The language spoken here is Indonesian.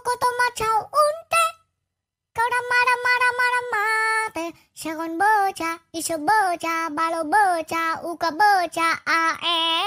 ことまちゃうんて。Kau dah marah-marah marah mate Syaron bocah, isu bocah, balo bocah, uka bocah, ae